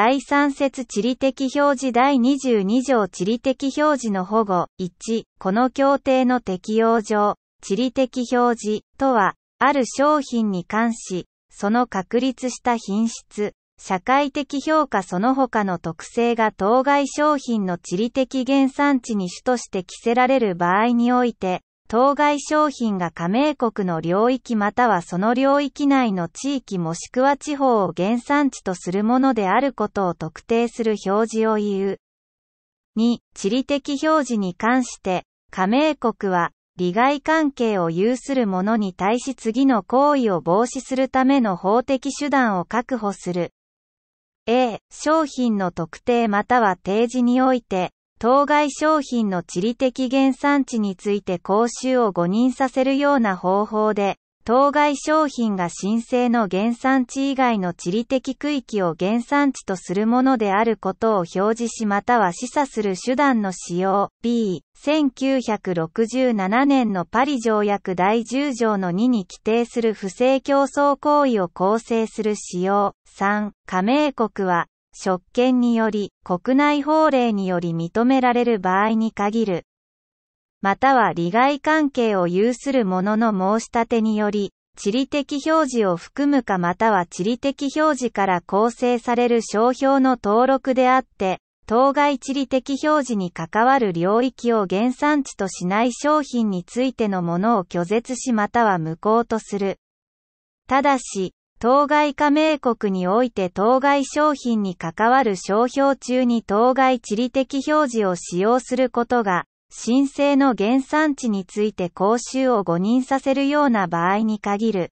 第3節地理的表示第22条地理的表示の保護1この協定の適用上地理的表示とはある商品に関しその確立した品質社会的評価その他の特性が当該商品の地理的原産地に主として着せられる場合において当該商品が加盟国の領域またはその領域内の地域もしくは地方を原産地とするものであることを特定する表示を言う。2、地理的表示に関して、加盟国は、利害関係を有する者に対し次の行為を防止するための法的手段を確保する。A、商品の特定または提示において、当該商品の地理的原産地について講習を誤認させるような方法で、当該商品が申請の原産地以外の地理的区域を原産地とするものであることを表示しまたは示唆する手段の使用 B 1967年のパリ条約第10条の2に規定する不正競争行為を構成する使用3加盟国は職権により、国内法令により認められる場合に限る。または利害関係を有する者の申し立てにより、地理的表示を含むかまたは地理的表示から構成される商標の登録であって、当該地理的表示に関わる領域を原産地としない商品についてのものを拒絶しまたは無効とする。ただし、当該加盟国において当該商品に関わる商標中に当該地理的表示を使用することが、申請の原産地について講習を誤認させるような場合に限る。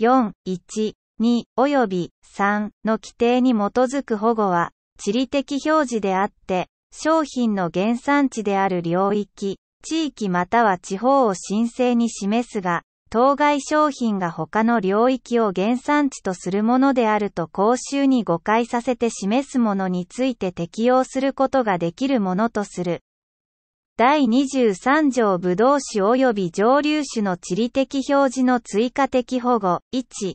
4、1、2及び3の規定に基づく保護は、地理的表示であって、商品の原産地である領域、地域または地方を申請に示すが、当該商品が他の領域を原産地とするものであると公衆に誤解させて示すものについて適用することができるものとする。第23条武道種及び上流種の地理的表示の追加的保護。1。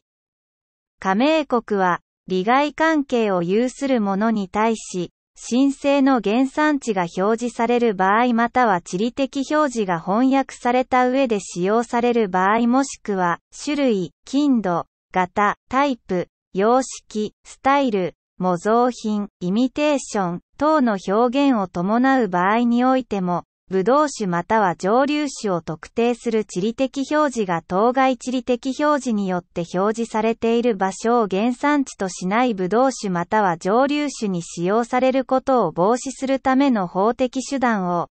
加盟国は、利害関係を有する者に対し、申請の原産地が表示される場合または地理的表示が翻訳された上で使用される場合もしくは、種類、頻度、型、タイプ、様式、スタイル、模造品、イミテーション等の表現を伴う場合においても、ぶどう種または蒸留種を特定する地理的表示が当該地理的表示によって表示されている場所を原産地としないぶどう種または蒸留種に使用されることを防止するための法的手段を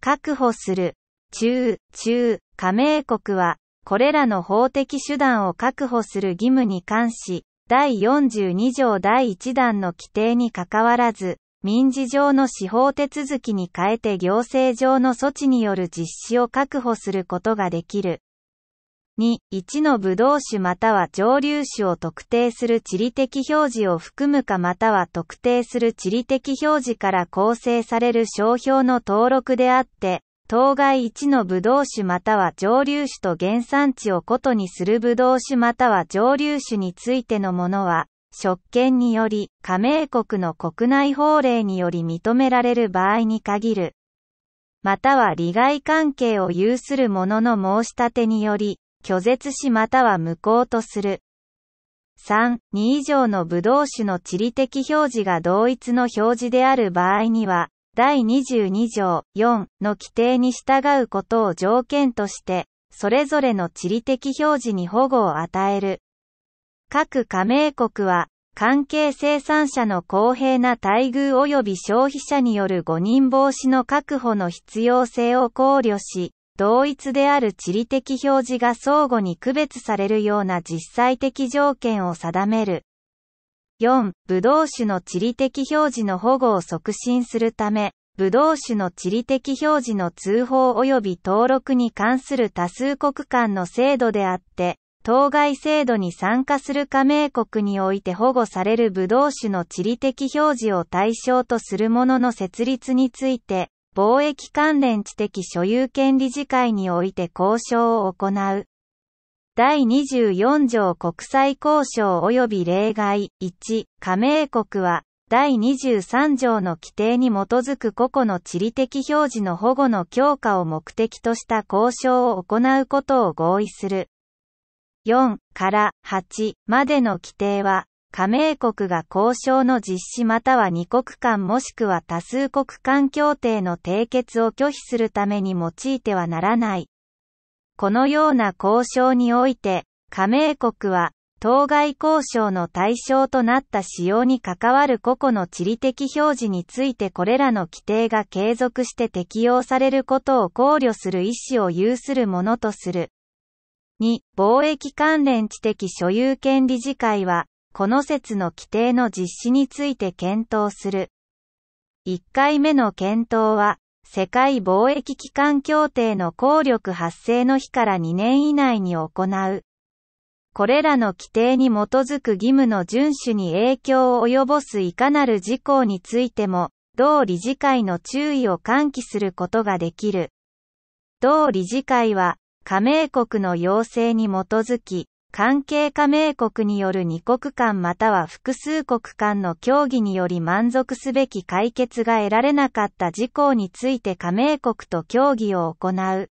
確保する。中、中、加盟国は、これらの法的手段を確保する義務に関し、第42条第1弾の規定にかかわらず、民事上の司法手続きに変えて行政上の措置による実施を確保することができる。2、1の葡萄種または蒸留種を特定する地理的表示を含むかまたは特定する地理的表示から構成される商標の登録であって、当該1の葡萄種または蒸留種と原産地をことにする葡萄種または蒸留種についてのものは、職権により加盟国の国内法令により認められる場合に限る。または利害関係を有する者の申し立てにより、拒絶しまたは無効とする。3、2以上の武道種の地理的表示が同一の表示である場合には、第22条4の規定に従うことを条件として、それぞれの地理的表示に保護を与える。各加盟国は、関係生産者の公平な待遇及び消費者による誤認防止の確保の必要性を考慮し、同一である地理的表示が相互に区別されるような実際的条件を定める。4. ブドウ酒の地理的表示の保護を促進するため、ブドウ酒の地理的表示の通報及び登録に関する多数国間の制度であって、当該制度に参加する加盟国において保護されるブドウ種の地理的表示を対象とするものの設立について、貿易関連知的所有権理事会において交渉を行う。第24条国際交渉及び例外1加盟国は第23条の規定に基づく個々の地理的表示の保護の強化を目的とした交渉を行うことを合意する。4から8までの規定は、加盟国が交渉の実施または2国間もしくは多数国間協定の締結を拒否するために用いてはならない。このような交渉において、加盟国は、当該交渉の対象となった使用に関わる個々の地理的表示についてこれらの規定が継続して適用されることを考慮する意思を有するものとする。に、貿易関連知的所有権理事会は、この説の規定の実施について検討する。1回目の検討は、世界貿易機関協定の効力発生の日から2年以内に行う。これらの規定に基づく義務の遵守に影響を及ぼすいかなる事項についても、同理事会の注意を喚起することができる。同理事会は、加盟国の要請に基づき、関係加盟国による2国間または複数国間の協議により満足すべき解決が得られなかった事項について加盟国と協議を行う。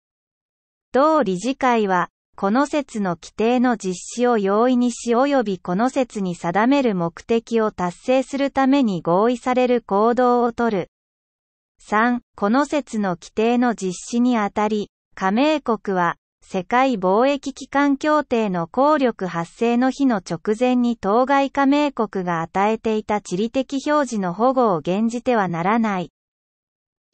同理事会は、この説の規定の実施を容易にし及びこの説に定める目的を達成するために合意される行動をとる。3. この説の規定の実施にあたり、加盟国は、世界貿易機関協定の効力発生の日の直前に当該加盟国が与えていた地理的表示の保護を原じてはならない。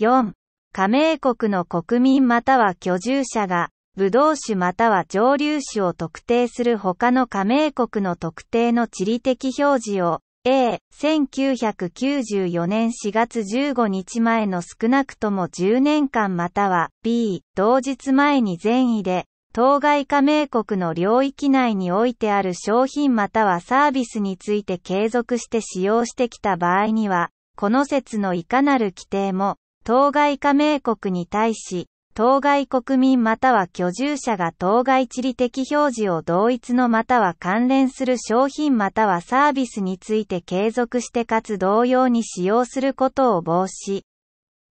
4. 加盟国の国民または居住者が、武道種酒または蒸留酒を特定する他の加盟国の特定の地理的表示を、A、1994年4月15日前の少なくとも10年間または B、同日前に善意で、当該加盟国の領域内においてある商品またはサービスについて継続して使用してきた場合には、この説のいかなる規定も、当該加盟国に対し、当該国民または居住者が当該地理的表示を同一のまたは関連する商品またはサービスについて継続してかつ同様に使用することを防止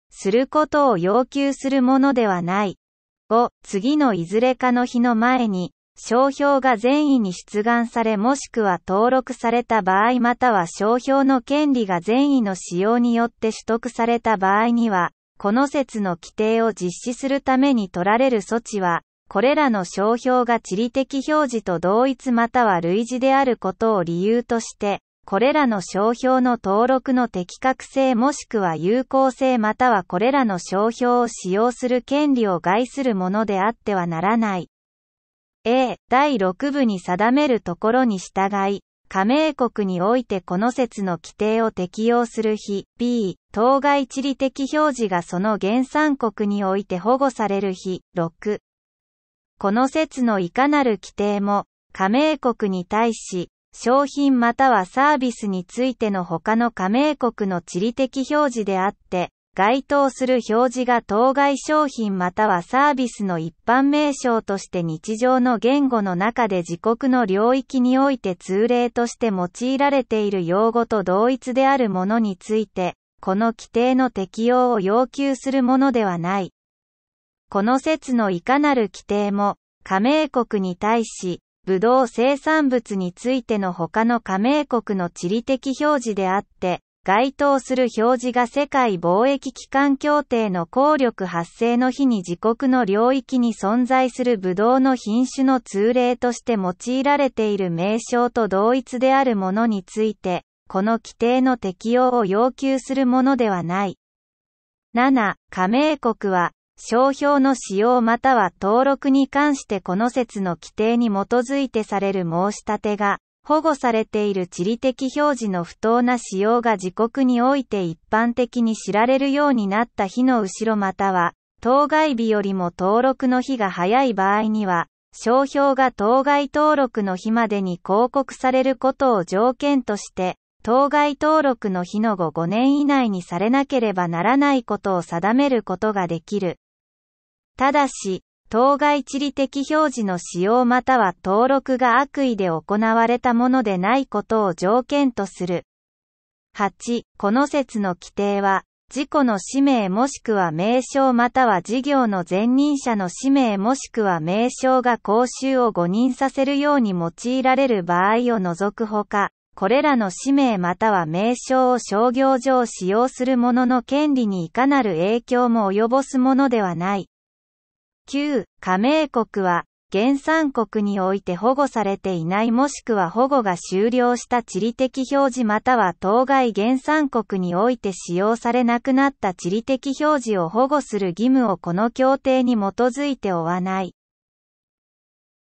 することを要求するものではない。5、次のいずれかの日の前に、商標が善意に出願されもしくは登録された場合または商標の権利が善意の使用によって取得された場合には、この説の規定を実施するために取られる措置は、これらの商標が地理的表示と同一または類似であることを理由として、これらの商標の登録の適格性もしくは有効性またはこれらの商標を使用する権利を害するものであってはならない。A、第6部に定めるところに従い、加盟国においてこの説の規定を適用する日、B、当該地理的表示がその原産国において保護される日、6。この説のいかなる規定も、加盟国に対し、商品またはサービスについての他の加盟国の地理的表示であって、該当する表示が当該商品またはサービスの一般名称として日常の言語の中で自国の領域において通例として用いられている用語と同一であるものについて、この規定の適用を要求するものではない。この説のいかなる規定も、加盟国に対し、ブドウ生産物についての他の加盟国の地理的表示であって、該当する表示が世界貿易機関協定の効力発生の日に自国の領域に存在するブドウの品種の通例として用いられている名称と同一であるものについて、この規定の適用を要求するものではない。7、加盟国は、商標の使用または登録に関してこの説の規定に基づいてされる申し立てが、保護されている地理的表示の不当な使用が自国において一般的に知られるようになった日の後ろまたは、当該日よりも登録の日が早い場合には、商標が当該登録の日までに広告されることを条件として、当該登録の日の後5年以内にされなければならないことを定めることができる。ただし、当該地理的表示の使用または登録が悪意で行われたものでないことを条件とする。8、この説の規定は、事故の氏名もしくは名称または事業の前任者の氏名もしくは名称が講習を誤認させるように用いられる場合を除くほか、これらの氏名または名称を商業上使用する者の権利にいかなる影響も及ぼすものではない。9. 加盟国は、原産国において保護されていないもしくは保護が終了した地理的表示または当該原産国において使用されなくなった地理的表示を保護する義務をこの協定に基づいて負わない。